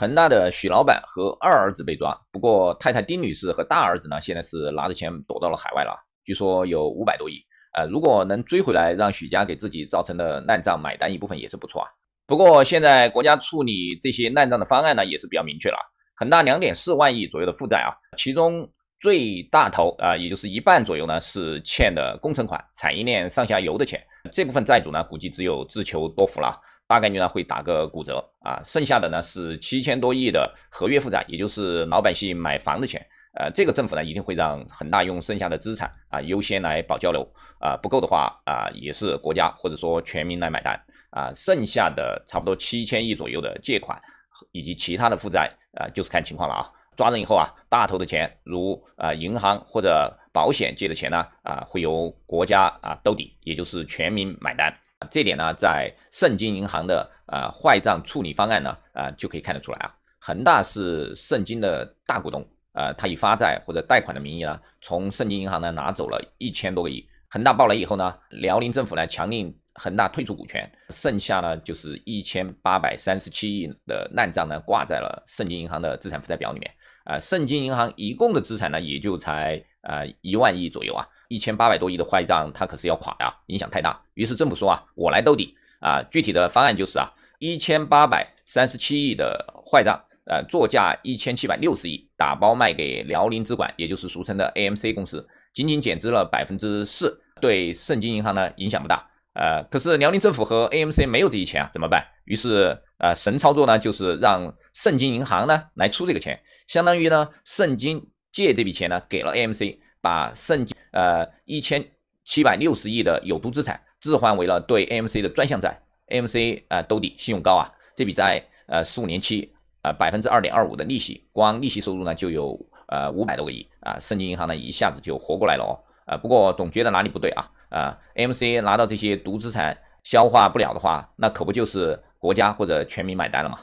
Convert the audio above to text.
恒大的许老板和二儿子被抓，不过太太丁女士和大儿子呢，现在是拿着钱躲到了海外了。据说有五百多亿，呃，如果能追回来，让许家给自己造成的烂账买单一部分也是不错啊。不过现在国家处理这些烂账的方案呢，也是比较明确了。恒大两点四万亿左右的负债啊，其中。最大头啊，也就是一半左右呢，是欠的工程款、产业链上下游的钱。这部分债主呢，估计只有自求多福了，大概率呢会打个骨折啊。剩下的呢是七千多亿的合约负债，也就是老百姓买房的钱。呃，这个政府呢一定会让恒大用剩下的资产啊优先来保交楼啊，不够的话啊也是国家或者说全民来买单啊。剩下的差不多七千亿左右的借款以及其他的负债啊，就是看情况了啊。抓人以后啊，大头的钱，如啊银行或者保险借的钱呢，啊会由国家啊兜底，也就是全民买单。这点呢，在盛京银行的啊坏账处理方案呢，啊就可以看得出来啊。恒大是盛京的大股东啊，他以发债或者贷款的名义呢，从盛京银行呢拿走了一千多个亿。恒大暴雷以后呢，辽宁政府呢强令恒大退出股权，剩下呢就是一千八百三十七亿的烂账呢挂在了盛京银行的资产负债表里面。啊，盛京银行一共的资产呢也就才啊一万亿左右啊，一千八百多亿的坏账它可是要垮的啊，影响太大。于是政府说啊，我来兜底啊，具体的方案就是啊，一千八百三十七亿的坏账。呃，作价一千七百六十亿，打包卖给辽宁资管，也就是俗称的 AMC 公司，仅仅减资了百分之四，对盛京银行呢影响不大。呃，可是辽宁政府和 AMC 没有这些钱啊，怎么办？于是，呃，神操作呢，就是让盛京银行呢来出这个钱，相当于呢，盛京借这笔钱呢给了 AMC，把盛京呃一千七百六十亿的有毒资产置换为了对 AMC 的专项债，AMC 呃兜底，信用高啊，这笔债呃十五年期。百分之二点二五的利息，光利息收入呢就有呃五百多个亿啊！盛京银行呢一下子就活过来了哦！呃，不过总觉得哪里不对啊？啊，M C 拿到这些毒资产消化不了的话，那可不就是国家或者全民买单了吗？